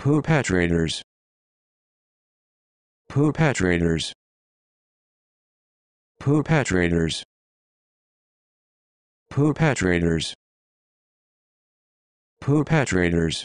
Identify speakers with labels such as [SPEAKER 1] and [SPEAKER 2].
[SPEAKER 1] perpetrators perpetrators perpetrators perpetrators perpetrators